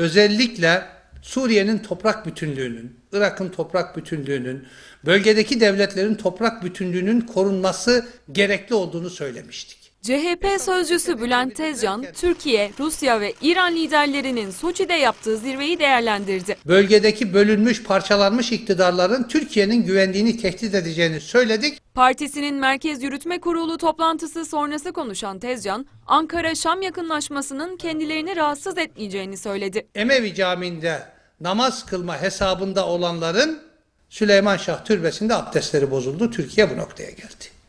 özellikle Suriye'nin toprak bütünlüğünün, Irak'ın toprak bütünlüğünün, bölgedeki devletlerin toprak bütünlüğünün korunması gerekli olduğunu söylemiştik. CHP sözcüsü Bülent Tezcan, Türkiye, Rusya ve İran liderlerinin Soçi'de yaptığı zirveyi değerlendirdi. Bölgedeki bölünmüş, parçalanmış iktidarların Türkiye'nin güvenliğini tehdit edeceğini söyledik. Partisinin Merkez Yürütme Kurulu toplantısı sonrası konuşan Tezcan, Ankara-Şam yakınlaşmasının kendilerini rahatsız etmeyeceğini söyledi. Emevi Camii'nde namaz kılma hesabında olanların Süleyman Şah Türbesi'nde abdestleri bozuldu. Türkiye bu noktaya geldi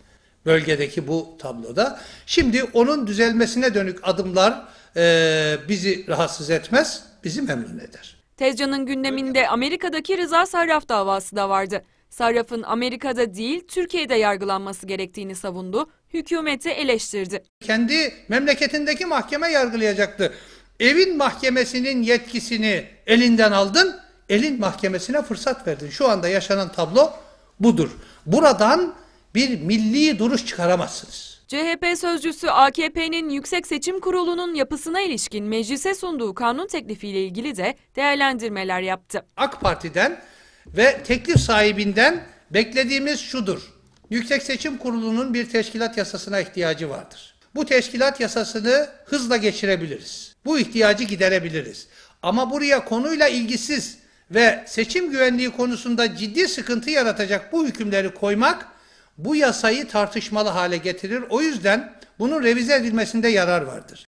bölgedeki bu tabloda. Şimdi onun düzelmesine dönük adımlar e, bizi rahatsız etmez, bizi memnun eder. Tezcan'ın gündeminde Amerika'daki Rıza Sarraf davası da vardı. Sarraf'ın Amerika'da değil Türkiye'de yargılanması gerektiğini savundu, hükümeti eleştirdi. Kendi memleketindeki mahkeme yargılayacaktı. Evin mahkemesinin yetkisini elinden aldın, elin mahkemesine fırsat verdin. Şu anda yaşanan tablo budur. Buradan bir milli duruş çıkaramazsınız. CHP sözcüsü AKP'nin Yüksek Seçim Kurulu'nun yapısına ilişkin meclise sunduğu kanun teklifiyle ilgili de değerlendirmeler yaptı. AK Parti'den ve teklif sahibinden beklediğimiz şudur. Yüksek Seçim Kurulu'nun bir teşkilat yasasına ihtiyacı vardır. Bu teşkilat yasasını hızla geçirebiliriz. Bu ihtiyacı giderebiliriz. Ama buraya konuyla ilgisiz ve seçim güvenliği konusunda ciddi sıkıntı yaratacak bu hükümleri koymak bu yasayı tartışmalı hale getirir. O yüzden bunun revize edilmesinde yarar vardır.